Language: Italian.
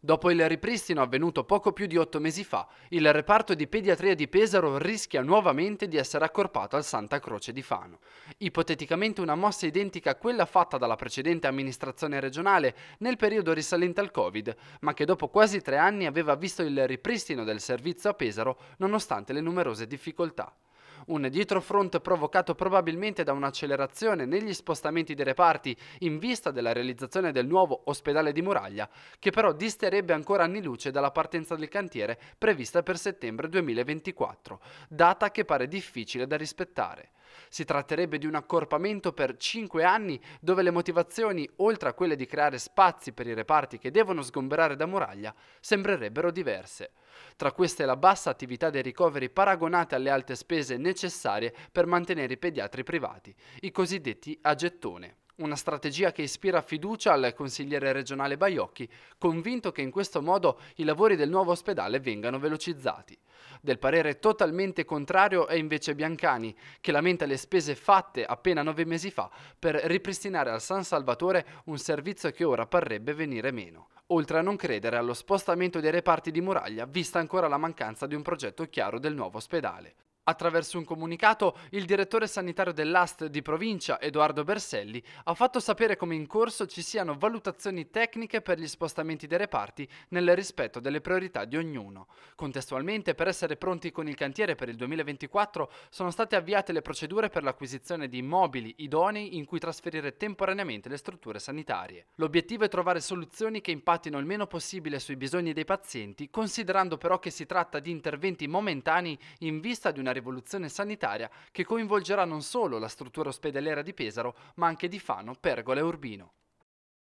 Dopo il ripristino avvenuto poco più di otto mesi fa, il reparto di pediatria di Pesaro rischia nuovamente di essere accorpato al Santa Croce di Fano. Ipoteticamente una mossa identica a quella fatta dalla precedente amministrazione regionale nel periodo risalente al Covid, ma che dopo quasi tre anni aveva visto il ripristino del servizio a Pesaro nonostante le numerose difficoltà. Un dietrofront provocato probabilmente da un'accelerazione negli spostamenti dei reparti in vista della realizzazione del nuovo ospedale di Muraglia, che però disterebbe ancora anni luce dalla partenza del cantiere prevista per settembre 2024, data che pare difficile da rispettare. Si tratterebbe di un accorpamento per 5 anni dove le motivazioni, oltre a quelle di creare spazi per i reparti che devono sgomberare da muraglia, sembrerebbero diverse. Tra queste la bassa attività dei ricoveri paragonata alle alte spese necessarie per mantenere i pediatri privati, i cosiddetti a gettone. Una strategia che ispira fiducia al consigliere regionale Baiocchi, convinto che in questo modo i lavori del nuovo ospedale vengano velocizzati. Del parere totalmente contrario è invece Biancani, che lamenta le spese fatte appena nove mesi fa per ripristinare al San Salvatore un servizio che ora parrebbe venire meno oltre a non credere allo spostamento dei reparti di muraglia, vista ancora la mancanza di un progetto chiaro del nuovo ospedale. Attraverso un comunicato, il direttore sanitario dell'AST di provincia, Edoardo Berselli, ha fatto sapere come in corso ci siano valutazioni tecniche per gli spostamenti dei reparti nel rispetto delle priorità di ognuno. Contestualmente, per essere pronti con il cantiere per il 2024, sono state avviate le procedure per l'acquisizione di immobili idonei in cui trasferire temporaneamente le strutture sanitarie. L'obiettivo è trovare soluzioni che impattino il meno possibile sui bisogni dei pazienti, considerando però che si tratta di interventi momentanei in vista di una rivoluzione sanitaria che coinvolgerà non solo la struttura ospedaliera di Pesaro, ma anche di Fano, Pergola e Urbino.